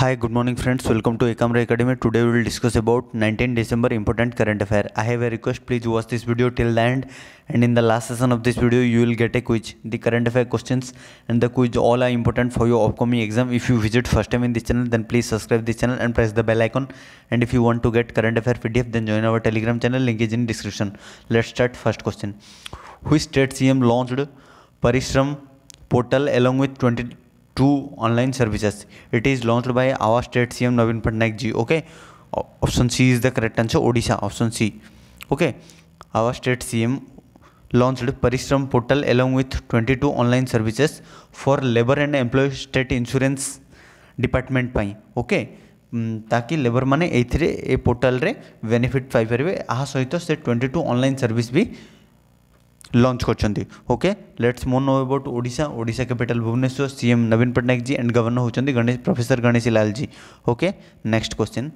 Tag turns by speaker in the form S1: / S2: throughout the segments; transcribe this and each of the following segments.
S1: Hi, good morning friends. Welcome to Ekamra Academy. Today we will discuss about 19 December important current affair. I have a request, please watch this video till the end. And in the last session of this video, you will get a quiz. The current affair questions and the quiz all are important for your upcoming exam. If you visit first time in this channel, then please subscribe this channel and press the bell icon. And if you want to get current affair PDF, then join our telegram channel. Link is in description. Let's start first question. Which state CM launched Parishram portal along with 20 two online services it is launched by our state CM Naveen Patnaik ji okay option C is the correct answer Odisha option C okay our state CM launched Parishram portal along with two online services for labour and employ state insurance department पाई okay ताकि labour मैंने ये portal benefit पापर आ सहित से twenty two online service भी launch करके let's more know about Voda Voda capital Bhubaneswar CM Naveen Patnaik ji and governor होती Ganesh professor Ganeshi Lal ji okay next question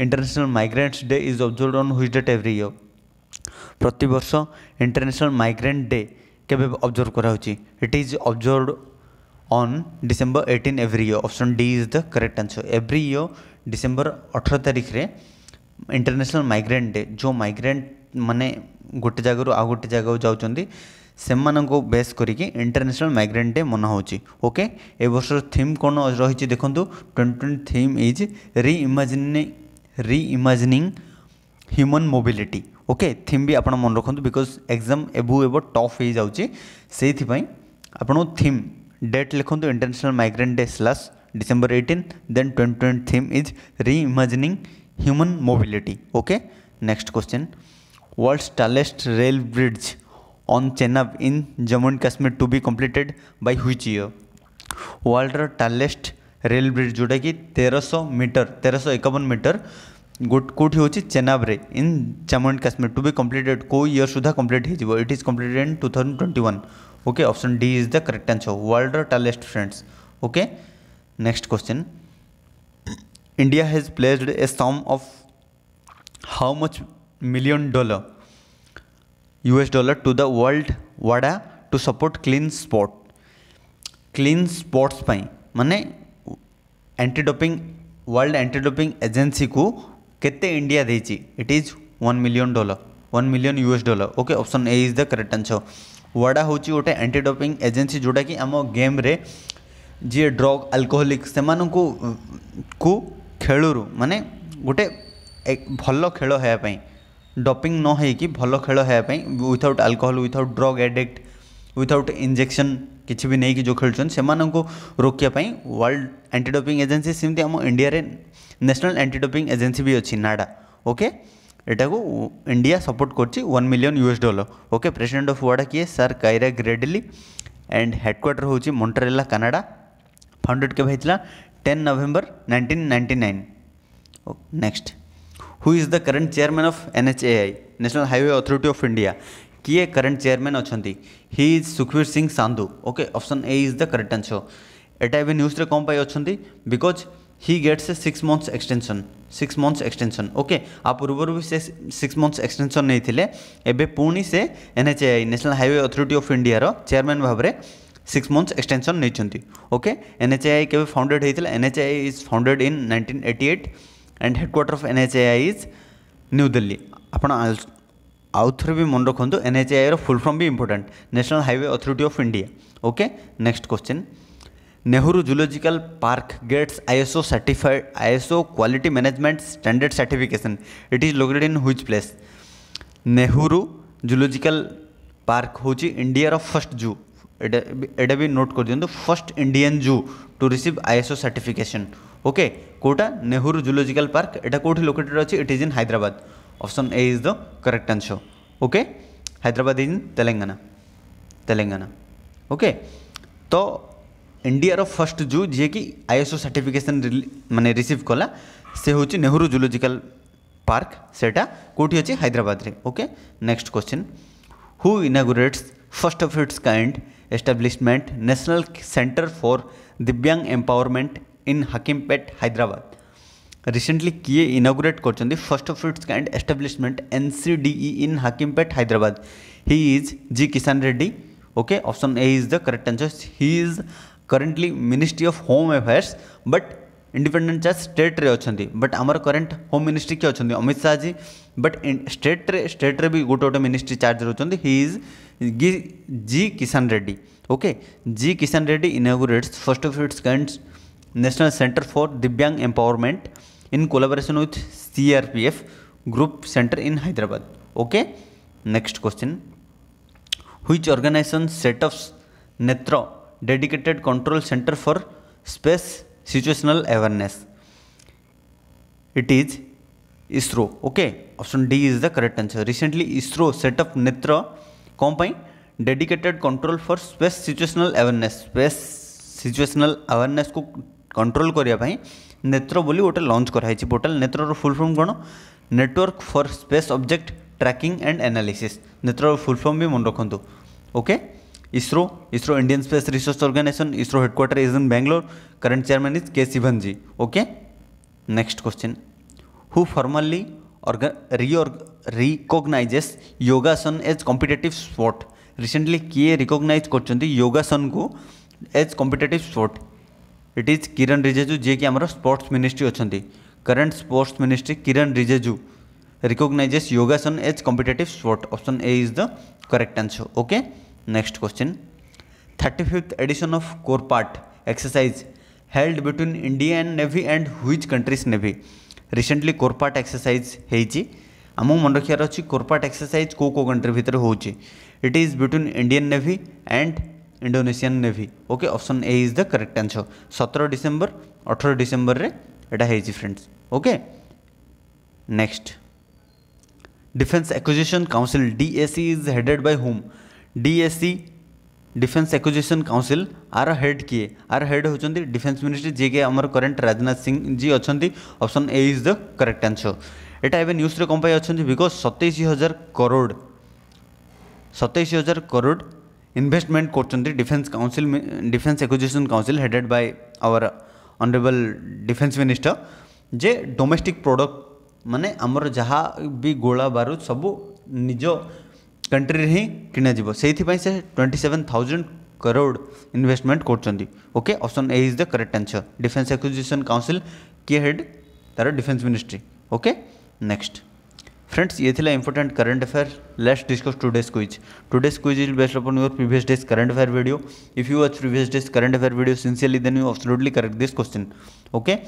S1: international migrants day is observe on which date every year वर्ष international migrant day के observe कराऊँ it is observed on December eighteen every year option D is the correct answer every year December अठर तारीख में international migrant day जो migrant माने ଗୋଟେ ଜାଗାରୁ ଆଉ ଗୋଟେ ଜାଗାକୁ ଯାଉଛନ୍ତି ସେମାନଙ୍କୁ ବେସ୍ କରିକି ଇଣ୍ଟରନ୍ୟାସନାଲ୍ ମାଇଗ୍ରାଣ୍ଟ ଡେ ମନା ହେଉଛି ଓକେ ଏ ବର୍ଷର ଥିମ୍ କ'ଣ ରହିଛି ଦେଖନ୍ତୁ ଟ୍ୱେଣ୍ଟି ଟ୍ୱେଣ୍ଟି ଥିମ୍ ଇଜ୍ ରିଇମାଜିନି reimagining human mobility okay theme ବି ଆପଣ ମନେ ରଖନ୍ତୁ ବିକଜ ଏକ୍ଜାମ୍ ଏଭୁ ଏବ ଟଫ୍ ହୋଇଯାଉଛି ସେଇଥିପାଇଁ ଆପଣଙ୍କୁ ଥିମ୍ ଡେଟ୍ ଲେଖନ୍ତୁ international migrant day slash December 18 then 2020 theme is reimagining human mobility okay next question world's tallest rail bridge on Chenab in Jammu and Kashmir to be completed by which year वर्ल्डर tallest rail bridge जोटा कि तेरह metre तेरह एकवन metre कौटी हूँ चेनाब्रे in Jammu and Kashmir to be completed कौ इयर सुधा कम्प्लीट हो it is completed in two thousand twenty one okay option D is the correct answer world tallest friends okay next question India has plays a sum of how much million dollar US dollar to the world WADA to support clean sport clean sports ପାଇଁ ମାନେ anti doping world anti doping ଏଜେନ୍ସିକୁ କେତେ India ଦେଇଛି it is one million dollar one million US dollar okay option A is the correct answer ୱାଡା ହେଉଛି ଗୋଟେ anti doping agency ଯେଉଁଟାକି ଆମ ଗେମ୍ରେ ଯିଏ ଡ୍ରଗ୍ ଆଲକୋହୋଲିକ୍ ସେମାନଙ୍କୁ କୁ ଖେଳରୁ ମାନେ ଗୋଟେ ଭଲ ଖେଳ ହେବା ପାଇଁ डपिंग नई होक भल खेल है without alcohol without drug addict without injection किसी भी नहीं कि जो खेल से रोकवाई वर्ल्ड एंटी डोपिंग एजेन्सी सेमती India national anti doping agency भी अच्छी नाडा ओके यटा को इंडिया सपोर्ट कर million US dollar okay president of वाडा किए sir Craig Reedie and headquarter हूँ मोन्टरेला कानाडा फाउंडेड के ten November nineteen ninety nine next who is the current chairman of NHAI national highway authority of India किए current chairman अच्छा he is Sukhbir Singh Sandhu okay option A is the correct answer एटा एवं न्यूज्रे कौन पाई because he gets a six months extension six months extension okay आ पूर्व भी से सिक्स मंथ्स एक्सटेनसन नहीं पुणी से NHAI national highway authority of India chairman भाव में सिक्स मन्थ्स एक्सटेनसन नहीं ओके एनएचएआई के फाउंडेड होता है NHAI is founded in nineteen eighty and headquarter of N H I I is new आप ଆପଣ ଆଉ ଥରେ ବି ମନେ ରଖନ୍ତୁ ଏନ୍ ଏଚ୍ ଆଇର ଫୁଲ୍ ଫର୍ମ ବି important national highway authority of India okay next Nehru zoological park gets ISO certified ISO quality management standard certification it is located in which place Nehru zoological park हूँ इंडिया फर्स्ट जू एटा भी नोट कर दिखाँ first Indian zoo to receive ISO certification okay কোটা Nehru zoological park এটা কোটি located আছে it is in Hyderabad option A is the correct answer okay Hyderabad is in Telangana Telangana okay তো ইন্ডিয়ার ফর্স্ট জু যিয়েকি আইএসও সার্টিফিকেসন মানে রিসিভ কলা সে হচ্ছে নেহরু জুলজিক্যাল পার্ক সেটা কোটি আছে হায়দ্রাবাদে okay next question who inaugurates first of its kind establishment National Center for Divyang Empowerment in पेट हैदराबाद रिसेंटली किए इनोग्रेट कर first of fruits and establishment N C D in पेट Hyderabad he is G Kishan Reddy okay option A is the correct answer he is currently ministry of home affairs but independent charge स्टेट्रे अच्छा but आमर current home ministry किए अच्छा Amit Shah ji but स्टेट्रे स्टेट्रे भी गोटे गोटे मिनिस्ट्री चार्ज रोचान he is G Kishan Reddy okay G Kishan Reddy inaugurates first of fruits kind national centre for Divyang empowerment in collaboration with C group centre in Hyderabad okay next question which organisation sets up Netra dedicated control centre for space situational awareness it is ISRO okay option D is the correct answer recently ISRO set up Netra कौन dedicated control for space situational awareness space situational awareness को control करने नेत्र बोली ବୋଲି launch launch portal नेत्र firm कौन network for network object tracking and tracking and analysis ନେତ୍ରର full form ବି ମନେ ISRO ISRO Indian space research organisation ISRO headquarter is in Bangalore current chairman is K Sivan ji okay next question who formally recognises yogasana as competitive sport recently किए रिकग्नइज कर योगासन को as competitive sport it is Kiren Rijiju ji कि आम sports ministry अच्छा current sports ministry Kiren Rijiju recognises yogasana as competitive sport option A is the correct answer okay next question thirty fifth edition of CORPAT exercise held between and navy and which countries navy recently CORPAT exercise होम मन रखार अच्छी कोरपाट exercise कौ कौ country भितर होट is between Indian navy and Indonesian navy okay option A is the correct answer सतर December अठर डिसेम्बर रे एटा ହେଇଛି friends okay next defence acquisition council DAC is headed by whom DSC defence acquisition council आर head किए आर head होती defence ministry जी आम करेन्ट राजनाथ सिंह जी अच्छा option A is the correct answer एटा एवं न्यूज कौन अच्छा बिकज सतैश हजार करोड़ सतैश हजार करोड़ इन्वेस्टमेंट कोचंदी defence council defence acquisition council headed by our honourable defence minister जे डोमेस्टिक प्रोडक्ट माने आमर जहाँ भी गोला बारूद सब निज कंट्री हिं कि से twenty seven thousand crore investment okay option A is the correct answer defence acquisition council किए हेड तार defence ministry okay next friends ये थिला important current affair let's discuss day's quiz day's quiz is based upon your previous day's current affair video if you watch previous day's current affair video sincerely then you absolutely correct this question okay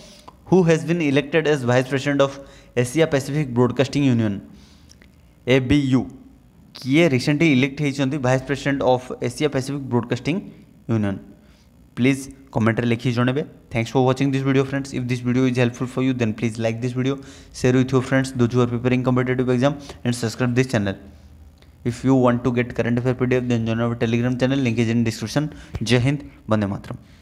S1: who has been elected as vice president of Asia Pacific broadcasting union A B U किए recently elect होती vice president of Asia Pacific broadcasting union please comment रे लिखी जनवे thanks for watching this video friends if this video is helpful for you then please like this video share with you friends those who are preparing competitive exam and subscribe this channel if you want to get current affair PDF then join Telegram channel link is in description जय हिंद वंदे मातरम